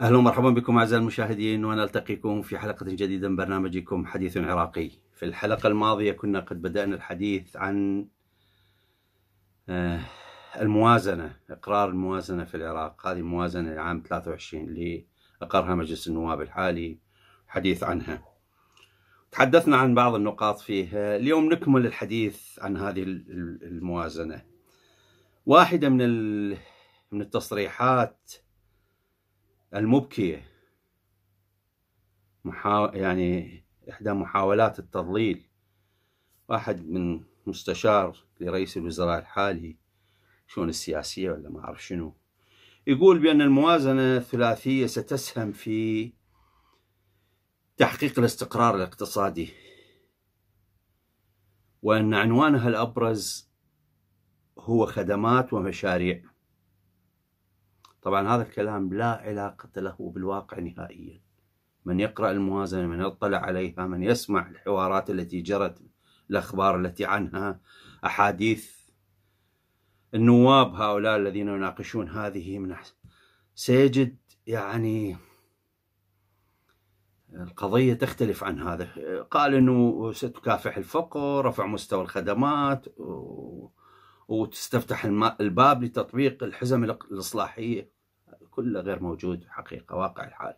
اهلا ومرحبا بكم اعزائي المشاهدين ونلتقيكم في حلقه جديده من برنامجكم حديث عراقي. في الحلقه الماضيه كنا قد بدانا الحديث عن آه، الموازنة إقرار الموازنة في العراق هذه موازنة لعام 23 اللي أقرها مجلس النواب الحالي حديث عنها تحدثنا عن بعض النقاط فيها اليوم نكمل الحديث عن هذه الموازنة واحدة من من التصريحات المبكية محاو... يعني إحدى محاولات التضليل واحد من مستشار لرئيس الوزراء الحالي شؤون السياسية ولا ما أعرف شنو يقول بأن الموازنة الثلاثية ستسهم في تحقيق الاستقرار الاقتصادي وأن عنوانها الأبرز هو خدمات ومشاريع طبعا هذا الكلام لا علاقة له بالواقع نهائيا من يقرأ الموازنة من يطلع عليها من يسمع الحوارات التي جرت الأخبار التي عنها أحاديث النواب هؤلاء الذين يناقشون هذه من أحسن سيجد يعني القضية تختلف عن هذا قال أنه ستكافح الفقر رفع مستوى الخدمات وتستفتح الباب لتطبيق الحزم الإصلاحية كله غير موجود حقيقة واقع الحال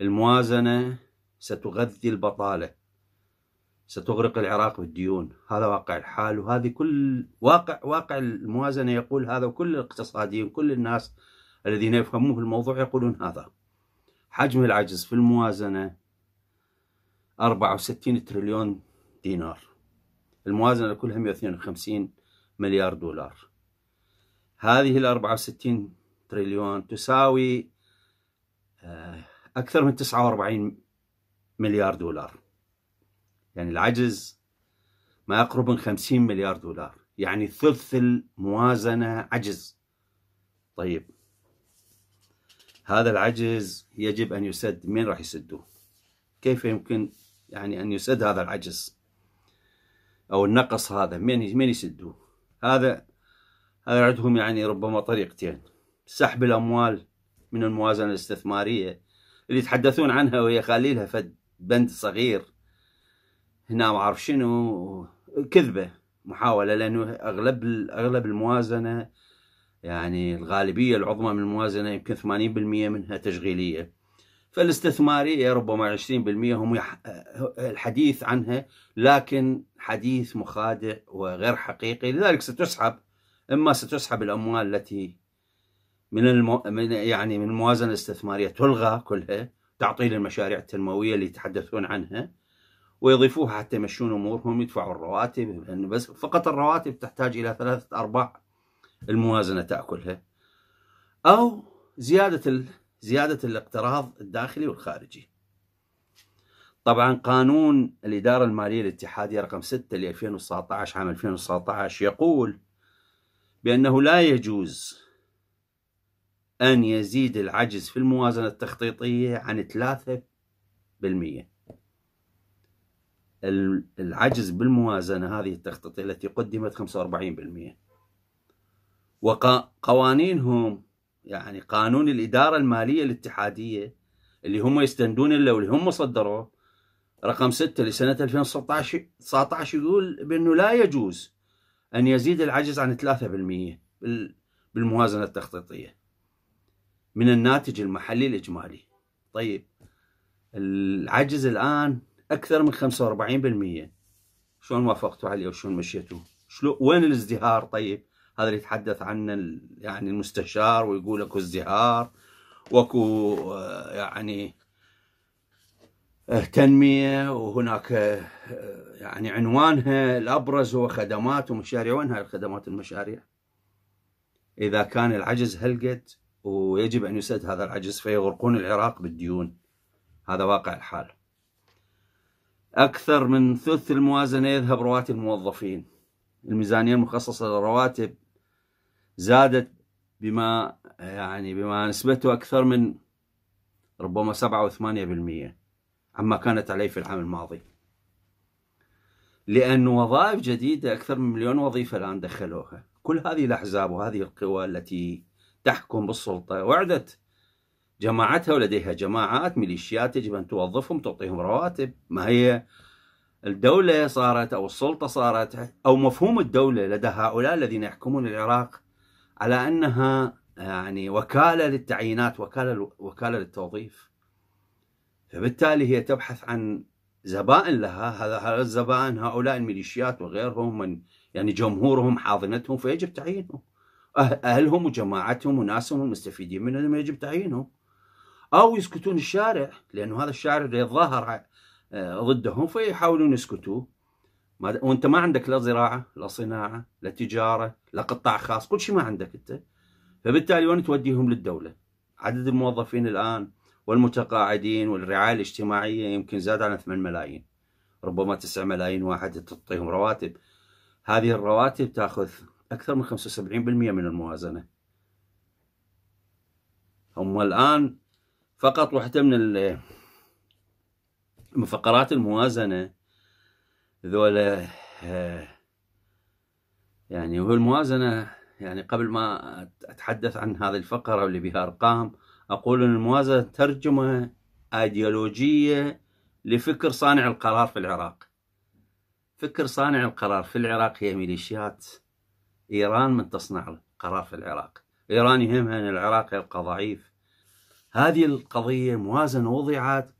الموازنة ستغذي البطالة ستغرق العراق بالديون هذا واقع الحال وهذه كل واقع واقع الموازنة يقول هذا وكل الاقتصاديين كل الناس الذين يفهمون في الموضوع يقولون هذا حجم العجز في الموازنة 64 تريليون دينار الموازنة كلها 152 مليار دولار هذه ال 64 تريليون تساوي آه، أكثر من 49 مليار دولار يعني العجز ما يقرب من 50 مليار دولار يعني ثلث الموازنة عجز طيب هذا العجز يجب أن يسد من راح يسدوه كيف يمكن يعني أن يسد هذا العجز أو النقص هذا من من يسدوه هذا هذا عندهم يعني ربما طريقتين سحب الأموال من الموازنة الاستثمارية اللي يتحدثون عنها وهي خليلها فد بند صغير هنا ما اعرف شنو كذبه محاوله لانه اغلب اغلب الموازنه يعني الغالبيه العظمى من الموازنه يمكن 80% منها تشغيليه فالاستثماريه ربما 20% هم الحديث عنها لكن حديث مخادع وغير حقيقي لذلك ستسحب اما ستسحب الاموال التي من المو... من يعني من الموازنه الاستثماريه تلغى كلها تعطيل المشاريع التنمويه اللي يتحدثون عنها ويضيفوها حتى يمشون امورهم يدفعوا الرواتب لانه بس فقط الرواتب تحتاج الى ثلاثه ارباع الموازنه تاكلها او زياده زياده الاقتراض الداخلي والخارجي. طبعا قانون الاداره الماليه الاتحاديه رقم 6 ل 2019 عام 2019 يقول بانه لا يجوز ان يزيد العجز في الموازنه التخطيطيه عن 3% العجز بالموازنة هذه التخطيطية التي قدمت 45% وقوانينهم يعني قانون الإدارة المالية الاتحادية اللي هم يستندون له واللي هم صدروه رقم 6 لسنة 2019 يقول بأنه لا يجوز أن يزيد العجز عن 3% بالموازنة التخطيطية من الناتج المحلي الإجمالي طيب العجز الآن اكثر من 45% شلون وافقتوا عليه وشلون مشيتوا شلو وين الازدهار طيب هذا اللي يتحدث عنه يعني المستشار ويقول اكو ازدهار واكو آه، يعني آه، تنميه وهناك آه، يعني عنوانها الابرز هو خدمات ومشاريع وين هاي الخدمات والمشاريع؟ اذا كان العجز هلقت ويجب ان يسد هذا العجز فيغرقون العراق بالديون هذا واقع الحال أكثر من ثلث الموازنة يذهب رواتب الموظفين الميزانية المخصصة للرواتب زادت بما يعني بما نسبته أكثر من ربما سبعة وثمانية بالمية عما كانت عليه في العام الماضي لأن وظائف جديدة أكثر من مليون وظيفة الآن دخلوها كل هذه الأحزاب وهذه القوى التي تحكم بالسلطة وعدت جماعتها ولديها جماعات ميليشيات يجب أن توظفهم تعطيهم رواتب ما هي الدولة صارت أو السلطة صارت أو مفهوم الدولة لدى هؤلاء الذين يحكمون العراق على أنها يعني وكالة للتعيينات وكالة وكالة للتوظيف فبالتالي هي تبحث عن زبائن لها هذا الزبائن هؤلاء الميليشيات وغيرهم من يعني جمهورهم حاضنتهم فيجب تعيينهم أه- أهلهم وجماعتهم وناسهم المستفيدين منهم يجب تعيينهم أو يسكتون الشارع لأنه هذا الشارع يتظاهر ضدهم فيحاولون يسكتوه وانت ما عندك لا زراعه لا صناعه لا تجاره لا قطاع خاص كل شيء ما عندك انت فبالتالي وين توديهم للدوله عدد الموظفين الان والمتقاعدين والرعايه الاجتماعيه يمكن زاد على 8 ملايين ربما 9 ملايين واحد تعطيهم رواتب هذه الرواتب تاخذ اكثر من 75% من الموازنه هم الان فقط واحدة من من فقرات الموازنة ذولا يعني وهو الموازنة يعني قبل ما أتحدث عن هذه الفقرة اللي بها أرقام أقول أن الموازنة ترجمة أيديولوجية لفكر صانع القرار في العراق فكر صانع القرار في العراق هي ميليشيات إيران من تصنع القرار في العراق إيران يهمها أن العراق يبقى ضعيف هذه القضية موازنة وضعت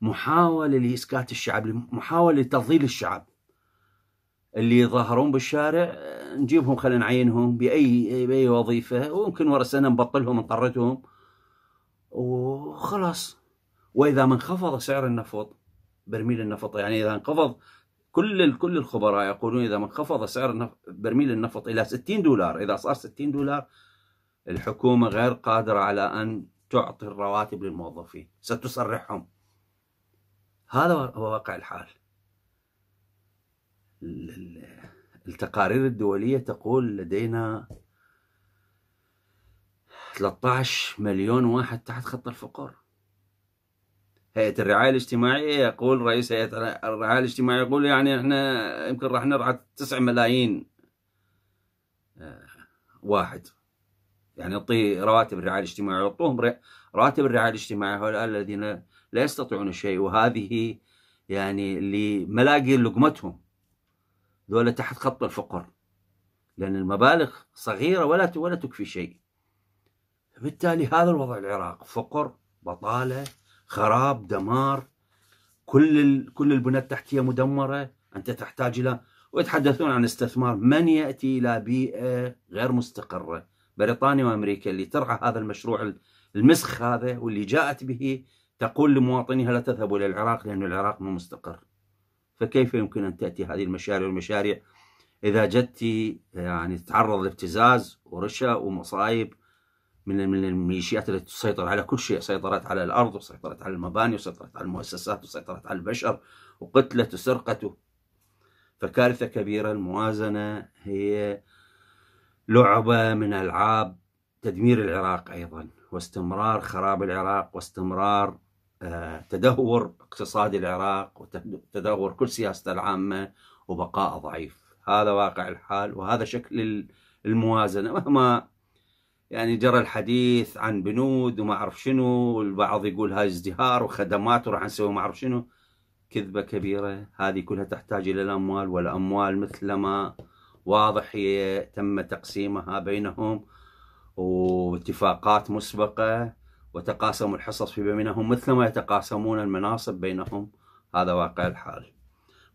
محاولة لإسكات الشعب محاولة لتضليل الشعب اللي يظاهرون بالشارع نجيبهم خلينا نعينهم بأي بأي وظيفة ويمكن ورا سنة نبطلهم نطردهم وخلاص وإذا ما انخفض سعر النفط برميل النفط يعني إذا انخفض كل كل الخبراء يقولون إذا ما انخفض سعر برميل النفط إلى 60 دولار إذا صار 60 دولار الحكومة غير قادرة على أن تعطي الرواتب للموظفين ستصرحهم هذا هو واقع الحال التقارير الدولية تقول لدينا 13 مليون واحد تحت خط الفقر هيئة الرعاية الاجتماعية يقول رئيس هيئة الرعاية الاجتماعية يقول يعني احنا يمكن راح نرعى 9 ملايين آه، واحد يعني يعطي رواتب الرعايه الاجتماعيه يعطوهم رواتب الرعايه الاجتماعيه هؤلاء الذين لا يستطيعون شيء وهذه يعني لملاقي لقمتهم دول تحت خط الفقر لان المبالغ صغيره ولا ولا تكفي شيء فبالتالي هذا الوضع العراق فقر بطاله خراب دمار كل كل البنى التحتيه مدمره انت تحتاج الى ويتحدثون عن استثمار من ياتي الى بيئه غير مستقره بريطانيا وامريكا اللي ترعى هذا المشروع المسخ هذا واللي جاءت به تقول لمواطنيها لا تذهبوا الى العراق لان العراق مو مستقر. فكيف يمكن ان تاتي هذه المشاريع والمشاريع اذا جت يعني تتعرض لابتزاز ورشا ومصايب من من الميليشيات التي تسيطر على كل شيء، سيطرت على الارض وسيطرت على المباني وسيطرت على المؤسسات وسيطرت على البشر وقتلت وسرقته. فكارثه كبيره الموازنه هي لعبة من ألعاب تدمير العراق أيضا واستمرار خراب العراق واستمرار آه، تدهور اقتصاد العراق وتدهور كل سياسته العامة وبقاء ضعيف هذا واقع الحال وهذا شكل الموازنة مهما يعني جرى الحديث عن بنود وما أعرف شنو والبعض يقول هاي ازدهار وخدمات وراح نسوي ما أعرف شنو كذبة كبيرة هذه كلها تحتاج إلى الأموال والأموال مثلما واضح هي تم تقسيمها بينهم واتفاقات مسبقة وتقاسموا الحصص في بينهم مثلما يتقاسمون المناصب بينهم هذا واقع الحال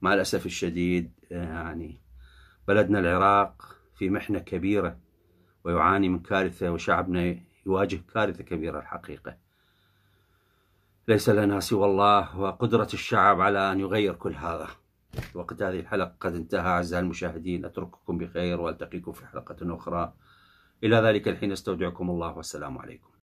مع الأسف الشديد آه، يعني بلدنا العراق في محنة كبيرة ويعاني من كارثة وشعبنا يواجه كارثة كبيرة الحقيقة ليس لنا سوى الله وقدرة الشعب على أن يغير كل هذا وقت هذه الحلقة قد انتهى أعزائي المشاهدين أترككم بخير وألتقيكم في حلقة أخرى إلى ذلك الحين استودعكم الله والسلام عليكم